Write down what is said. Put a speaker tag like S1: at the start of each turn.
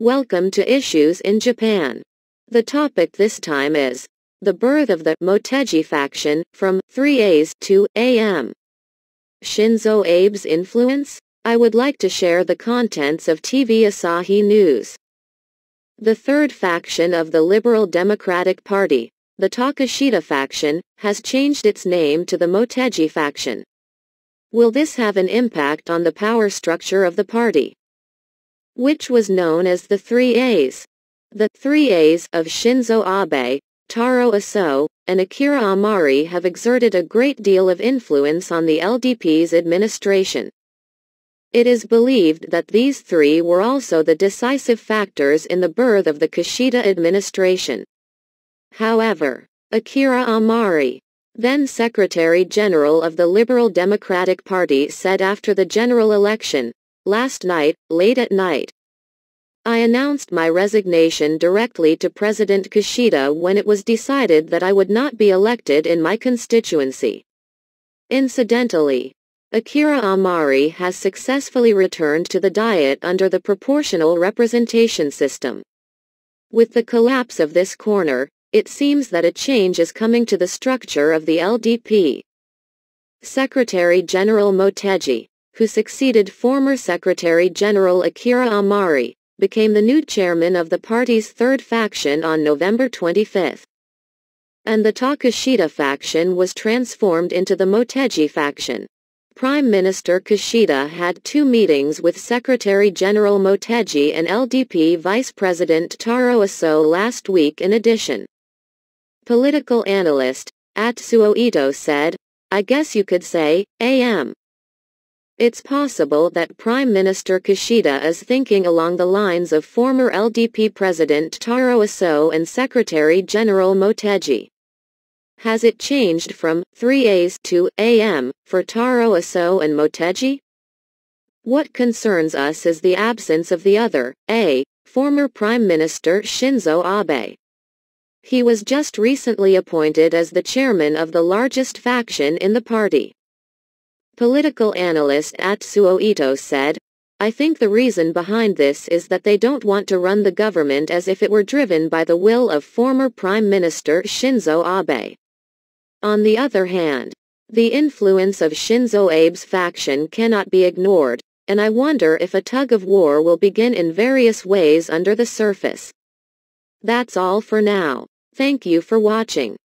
S1: Welcome to Issues in Japan. The topic this time is the birth of the Motegi faction from 3As to AM. Shinzo Abe's influence? I would like to share the contents of TV Asahi News. The third faction of the Liberal Democratic Party, the Takashita faction, has changed its name to the Motegi faction. Will this have an impact on the power structure of the party? which was known as the Three A's. The Three A's of Shinzo Abe, Taro Aso, and Akira Amari have exerted a great deal of influence on the LDP's administration. It is believed that these three were also the decisive factors in the birth of the Kishida administration. However, Akira Amari, then Secretary General of the Liberal Democratic Party said after the general election, Last night, late at night, I announced my resignation directly to President Kishida when it was decided that I would not be elected in my constituency. Incidentally, Akira Amari has successfully returned to the Diet under the proportional representation system. With the collapse of this corner, it seems that a change is coming to the structure of the LDP. Secretary General Motegi who succeeded former Secretary General Akira Amari, became the new chairman of the party's third faction on November 25. And the Takashita faction was transformed into the Motegi faction. Prime Minister Kishida had two meetings with Secretary General Motegi and LDP Vice President Taro Aso last week in addition. Political analyst, Atsuo Ito said, I guess you could say, AM. It's possible that Prime Minister Kishida is thinking along the lines of former LDP President Taro Aso and Secretary General Motegi. Has it changed from 3As to AM for Taro Aso and Motegi? What concerns us is the absence of the other, A, former Prime Minister Shinzo Abe. He was just recently appointed as the chairman of the largest faction in the party. Political analyst Atsuo Ito said, I think the reason behind this is that they don't want to run the government as if it were driven by the will of former Prime Minister Shinzo Abe. On the other hand, the influence of Shinzo Abe's faction cannot be ignored, and I wonder if a tug-of-war will begin in various ways under the surface. That's all for now. Thank you for watching.